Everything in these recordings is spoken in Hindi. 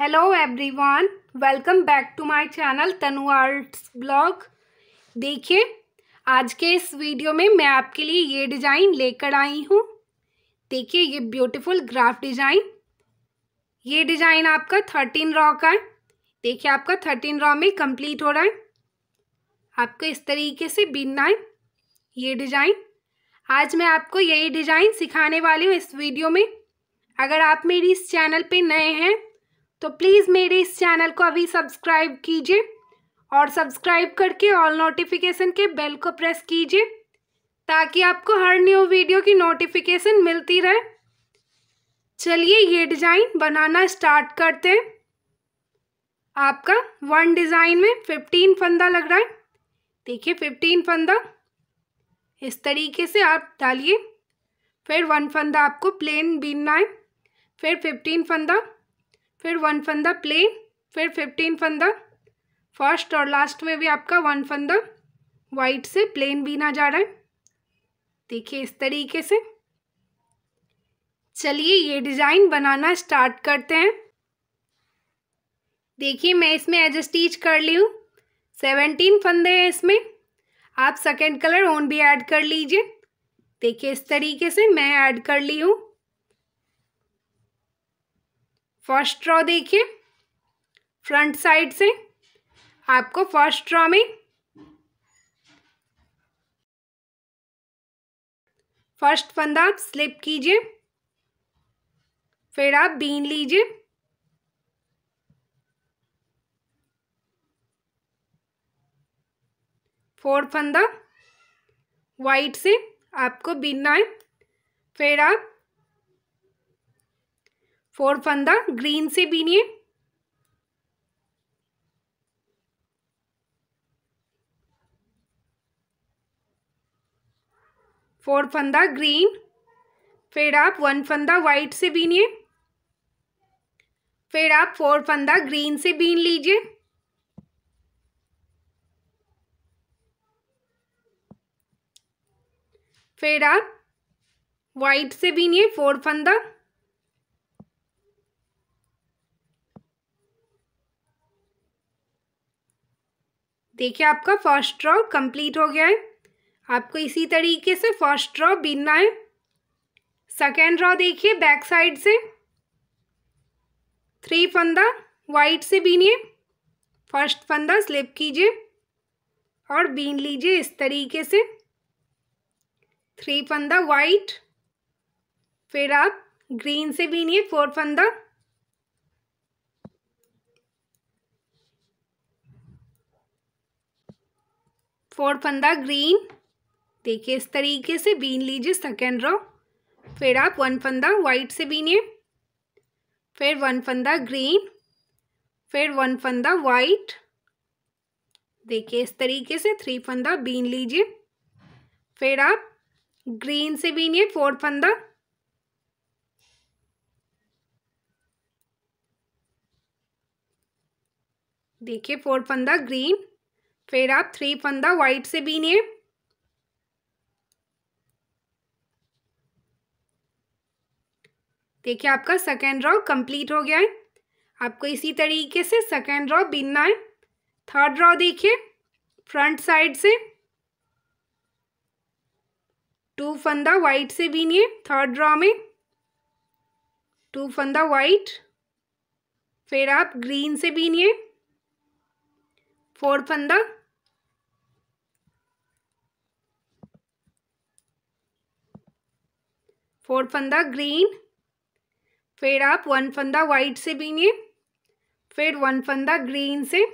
hello everyone welcome back to my channel Tanu arts blog देखिए आज के इस वीडियो में मैं आपके लिए ये डिज़ाइन लेकर आई हूँ देखिए ये ब्यूटीफुल ग्राफ डिज़ाइन ये डिज़ाइन आपका थर्टीन रॉ का है देखिए आपका थर्टीन रॉ में कंप्लीट हो रहा है आपको इस तरीके से बिनना है ये डिज़ाइन आज मैं आपको यही डिज़ाइन सिखाने वाली हूँ इस वीडियो में अगर आप मेरी इस चैनल पे नए हैं तो प्लीज़ मेरे इस चैनल को अभी सब्सक्राइब कीजिए और सब्सक्राइब करके ऑल नोटिफिकेशन के बेल को प्रेस कीजिए ताकि आपको हर न्यू वीडियो की नोटिफिकेशन मिलती रहे चलिए ये डिज़ाइन बनाना स्टार्ट करते हैं आपका वन डिज़ाइन में फिफ्टीन फंदा लग रहा है देखिए फिफ्टीन फंदा इस तरीके से आप डालिए फिर वन फंदा आपको प्लेन बीनना है फिर फिफ्टीन फंदा फिर वन फन द फिर फिफ्टीन फन द फर्स्ट और लास्ट में भी आपका वन फन द वाइट से प्लेन बीना जा रहा है देखिए इस तरीके से चलिए ये डिज़ाइन बनाना स्टार्ट करते हैं देखिए मैं इसमें एज स्टीच कर ली हूँ सेवेंटीन फंदे हैं इसमें आप सेकेंड कलर ओन भी ऐड कर लीजिए देखिए इस तरीके से मैं ऐड कर ली हूँ फर्स्ट रॉ देखिए फ्रंट साइड से आपको फर्स्ट रॉ में फर्स्ट फंदा आप स्लिप कीजिए फिर आप बीन लीजिए फोर फंदा वाइट से आपको बीनना है फिर आप फोर फंदा ग्रीन से बीनिए फोर फंदा ग्रीन फिर आप वन फंदा वाइट से बीनिए फिर आप फोर फंदा ग्रीन से बीन लीजिए फिर आप वाइट से बीनिए फोर फंदा देखिए आपका फर्स्ट रॉ कंप्लीट हो गया है आपको इसी तरीके से फर्स्ट रॉ बीनना है सेकेंड रॉ देखिए बैक साइड से थ्री फंदा वाइट से बीनिए फर्स्ट फंदा स्लिप कीजिए और बीन लीजिए इस तरीके से थ्री फंदा वाइट फिर आप ग्रीन से बीनिए फोर फंदा फोर फंदा ग्रीन देखिए इस तरीके से बीन लीजिए सेकेंड रो फिर आप वन फंदा वाइट से बीनिए फिर वन फंदा ग्रीन फिर वन फंदा वाइट देखिए इस तरीके से थ्री फंदा बीन लीजिए फिर आप ग्रीन से बीनिए फोर फंदा देखिए फोर फंदा ग्रीन फिर आप थ्री फंदा वाइट से बीनिए देखिए आपका सेकेंड रॉ कंप्लीट हो गया है आपको इसी तरीके से सेकेंड रॉ बीनना है थर्ड रॉ देखिए फ्रंट साइड से टू फंदा वाइट से बीनिए थर्ड रॉ में टू फंदा वाइट फिर आप ग्रीन से बीनिए फोर फंदा फोर फंदा ग्रीन फिर आप वन फंदा वाइट से बीनिए फिर वन फंदा ग्रीन से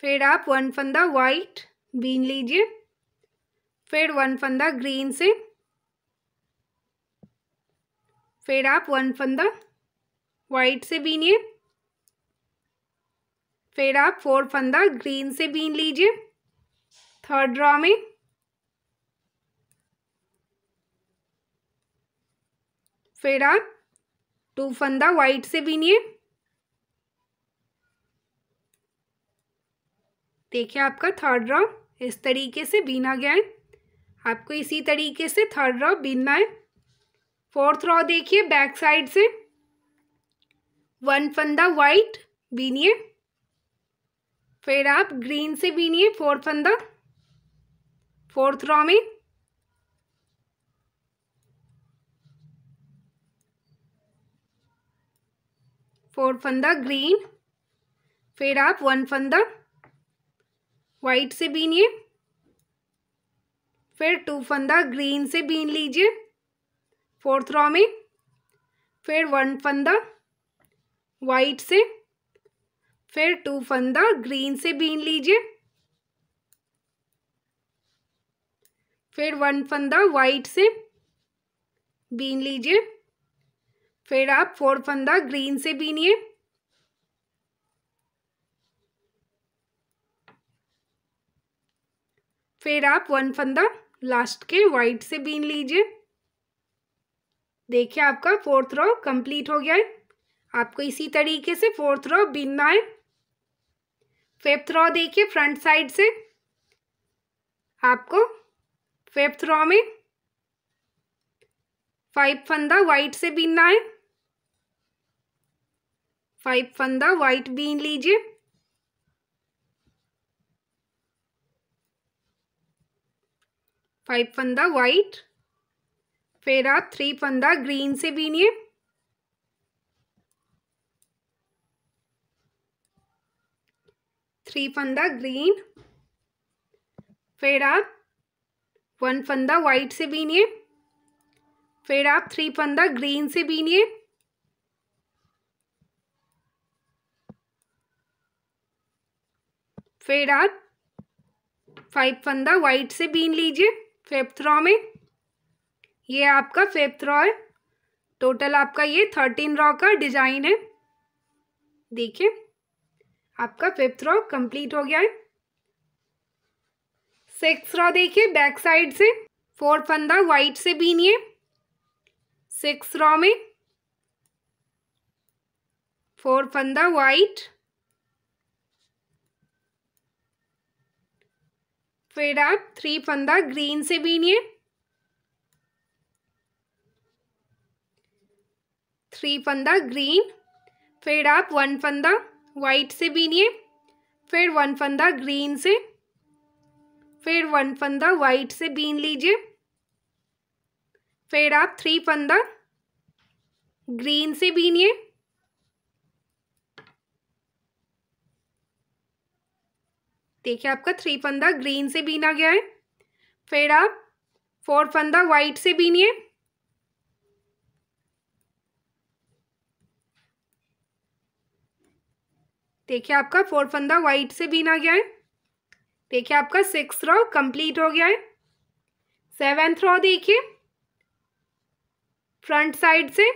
फिर आप वन फंदा वाइट बीन लीजिए फिर वन फंदा ग्रीन से फिर आप वन फंदा वाइट से बीनिए फिर आप फोर फंदा ग्रीन से बीन लीजिए थर्ड ड्रॉ में फेडा टू फंदा वाइट से बीनिए देखिए आपका थर्ड रॉ इस तरीके से बीना गया है आपको इसी तरीके से थर्ड रॉ बीनना है फोर्थ रॉ देखिए बैक साइड से वन फंदा वाइट बीनिए फिर आप ग्रीन से बीनिए फोर्थ फंदा फोर्थ रॉ में फोर फंदा ग्रीन फिर आप वन फंदा वाइट से बीनिए फिर टू फंदा ग्रीन से बीन लीजिए फोर्थ रॉ में फिर वन फंदा वाइट से फिर टू फंदा ग्रीन से बीन लीजिए फिर वन फंदा वाइट से बीन लीजिए फिर आप फोर फंदा ग्रीन से बीनिए फिर आप वन फंदा लास्ट के वाइट से बीन लीजिए देखिए आपका फोर्थ रो कंप्लीट हो गया है आपको इसी तरीके से फोर्थ रो बीनना है फिफ्थ रो देखिए फ्रंट साइड से आपको फिफ्थ रो में फाइव फंदा वाइट से बीनना है फाइव फंदा वाइट बीन लीजिए फाइव फंदा वाइट फिर आप थ्री फंदा ग्रीन से बीनिए थ्री फंदा ग्रीन फिर आप वन फंदा वाइट से बीनिए फिर आप थ्री फंदा ग्रीन से बीनिए फिर आप फाइव फंदा वाइट से बीन लीजिए फिफ्थ रॉ में ये आपका फिफ्थ रॉ है टोटल आपका ये थर्टीन रॉ का डिजाइन है देखिए आपका फिफ्थ रॉ कंप्लीट हो गया है सिक्स रॉ देखिए बैक साइड से फोर फंदा वाइट से बीनिए सिक्स रॉ में फोर फंदा वाइट फिर आप थ्री फंदा ग्रीन से बीनिए थ्री फंदा ग्रीन फिर आप वन फंदा वाइट से बीनिए फिर वन फंदा ग्रीन से फिर वन फंदा वाइट से बीन लीजिए फिर आप थ्री फंदा ग्रीन से बीनिए देखिए आपका थ्री फंदा ग्रीन से बीना गया है फिर आप फोर फंदा वाइट से बीनिए देखिए आपका फोर फंदा वाइट से बीना गया है देखिए आपका सिक्स रॉ कंप्लीट हो गया है सेवेंथ रो देखिए फ्रंट साइड से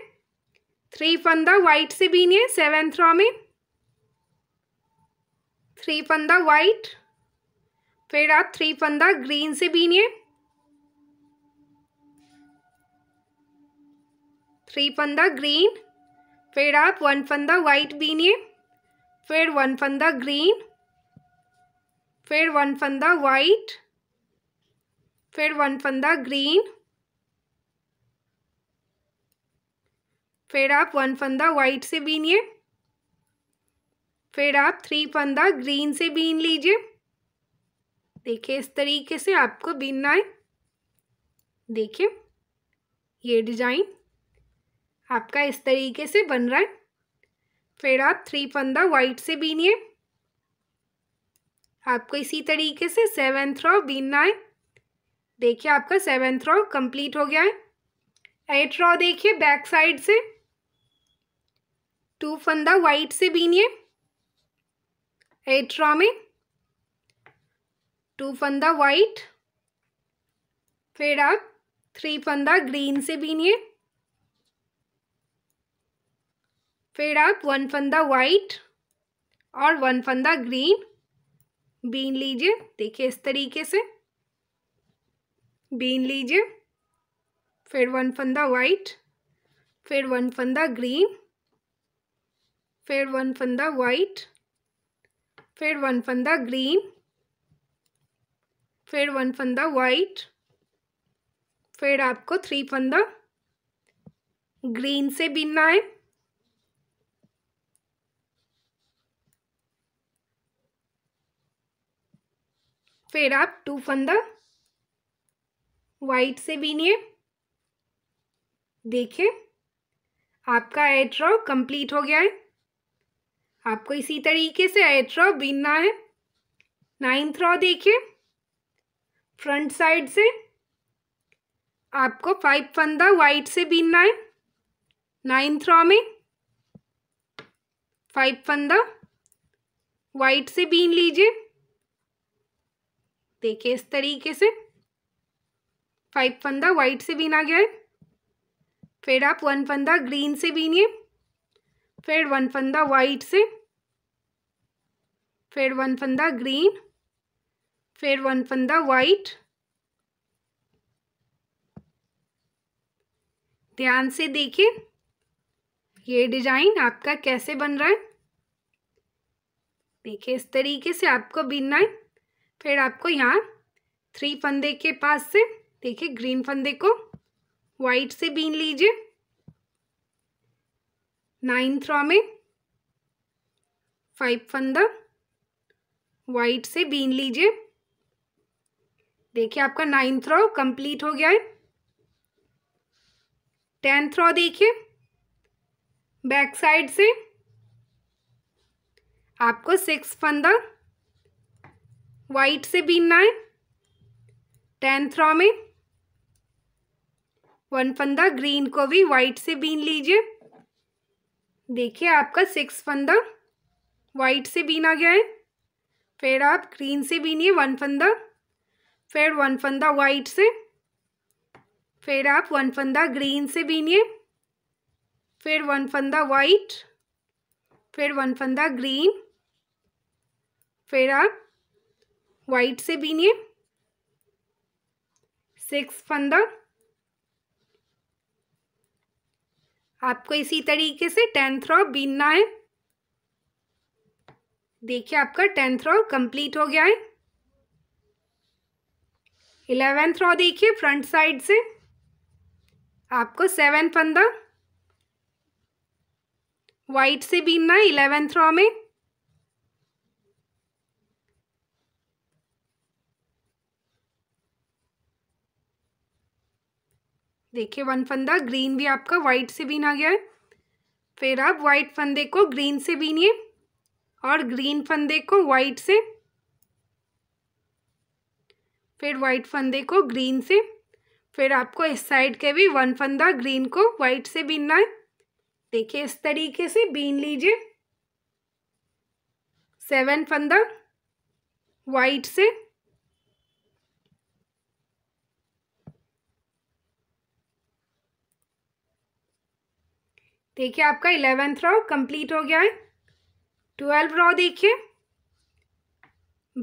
थ्री फंदा वाइट से बीनिए सेवेंथ रॉ में थ्री फंदा वाइट फिर आप थ्री फंदा ग्रीन से बीनिए थ्री फंदा ग्रीन फिर आप वन फंदा वाइट बीनिए फिर वन फंदा ग्रीन फिर वन फंदा वाइट फिर वन फंदा ग्रीन फिर आप वन फंदा वाइट से बीनिए फिर आप थ्री फंदा ग्रीन से बीन लीजिए देखिए इस तरीके से आपको बीनना है देखिए ये डिजाइन आपका इस तरीके से बन रहा है फिर आप थ्री फंदा वाइट से बीनिए आपको इसी तरीके से सेवेंथ रॉ बीनना है देखिए आपका सेवेंथ रॉ कंप्लीट हो गया है एट रॉ देखिए बैक साइड से टू फंदा वाइट से बीनिए एट रॉ में टू फंदा वाइट फिर आप थ्री फंदा ग्रीन से बीनिए फिर आप वन फंदा वाइट और वन फंदा ग्रीन बीन लीजिए देखिए इस तरीके से बीन लीजिए फिर वन फंदा वाइट फिर वन फंदा ग्रीन फिर वन फंदा वाइट फिर वन फंदा ग्रीन फिर वन फंदा वाइट फिर आपको थ्री फंदा ग्रीन से बीनना है फिर आप टू फंदा वाइट से बीनिए देखिए आपका एट कंप्लीट हो गया है आपको इसी तरीके से एट बीनना है नाइन्थ रॉ देखिए फ्रंट साइड से आपको फाइव फंदा वाइट से बीनना है नाइन्थ रॉ में फाइव फंदा वाइट से बीन लीजिए देखिए इस तरीके से फाइव फंदा वाइट से बीना गया है फिर आप वन फंदा ग्रीन से बीनिए फिर वन फंदा वाइट से फिर वन फंदा ग्रीन फिर वन फंदा वाइट ध्यान से देखिए ये डिजाइन आपका कैसे बन रहा है देखिए इस तरीके से आपको बीनना है फिर आपको यहाँ थ्री फंदे के पास से देखिए ग्रीन फंदे को वाइट से बीन लीजिए नाइन थ्रॉ में फाइव फंदा वाइट से बीन लीजिए देखिए आपका नाइन्थ रॉ कंप्लीट हो गया है टेंथ रॉ देखिए बैक साइड से आपको सिक्स फंदा वाइट से बीनना है टेंथ रॉ में वन फंदा ग्रीन को भी वाइट से बीन लीजिए देखिए आपका सिक्स फंदा वाइट से बीना गया है फिर आप ग्रीन से बीनिए वन फंदा फिर वन फंदा वाइट से फिर आप वन फंदा ग्रीन से बीनिए फिर वन फंदा वाइट फिर वन फंदा ग्रीन फिर आप वाइट से बीनिए सिक्स फंदा आपको इसी तरीके से टेंथ रॉ बीनना है देखिए आपका टेंथ रॉ कंप्लीट हो गया है इलेवेंथ रॉ देखिए फ्रंट साइड से आपको सेवन फंदा वाइट से बीनना है इलेवेंथ रॉ में देखिए वन फंदा ग्रीन भी आपका वाइट से बीना गया है फिर आप वाइट फंदे को ग्रीन से बीनिए और ग्रीन फंदे को वाइट से फिर वाइट फंदे को ग्रीन से फिर आपको इस साइड के भी वन फंदा ग्रीन को वाइट से बीनना है देखिए इस तरीके से बीन लीजिए सेवन फंदा वाइट से देखिए आपका इलेवेंथ रॉ कंप्लीट हो गया है ट्वेल्व रॉ देखिए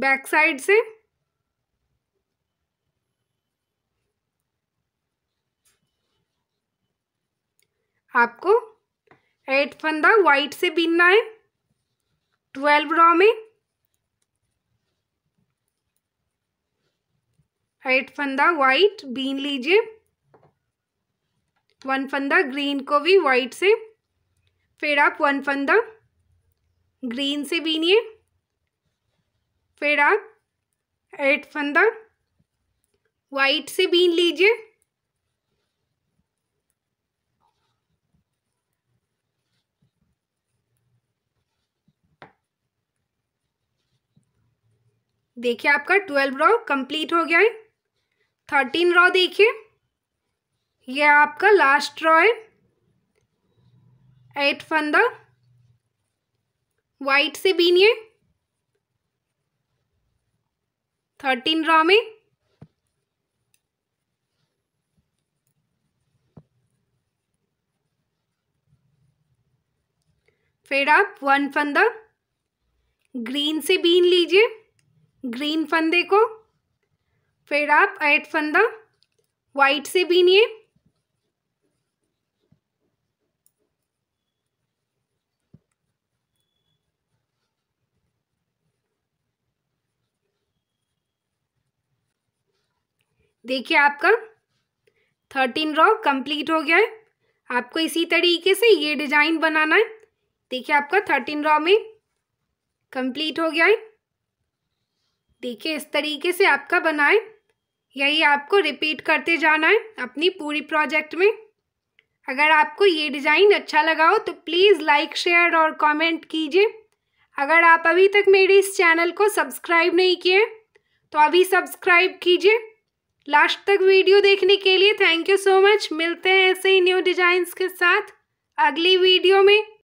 बैक साइड से आपको एट फंदा वाइट से बीनना है ट्वेल्व रॉ में एट फंदा वाइट बीन लीजिए वन फंदा ग्रीन को भी वाइट से फिर आप वन फंदा ग्रीन से बीनिए फिर आप एट फंदा वाइट से बीन लीजिए देखिए आपका ट्वेल्व रॉ कंप्लीट हो गया है थर्टीन रॉ देखिए यह आपका लास्ट रॉ है एट फंदा वाइट से बीनिए थर्टीन रॉ में फिर आप वन फंदा ग्रीन से बीन लीजिए ग्रीन फंदे को फिर आप एट फंदा वाइट से बीनिए देखिए आपका थर्टीन रॉ कंप्लीट हो गया है आपको इसी तरीके से ये डिजाइन बनाना है देखिए आपका थर्टीन रॉ में कंप्लीट हो गया है देखिए इस तरीके से आपका बनाएं यही आपको रिपीट करते जाना है अपनी पूरी प्रोजेक्ट में अगर आपको ये डिज़ाइन अच्छा लगा हो तो प्लीज़ लाइक शेयर और कमेंट कीजिए अगर आप अभी तक मेरे इस चैनल को सब्सक्राइब नहीं किए तो अभी सब्सक्राइब कीजिए लास्ट तक वीडियो देखने के लिए थैंक यू सो मच मिलते हैं ऐसे ही न्यू डिज़ाइंस के साथ अगली वीडियो में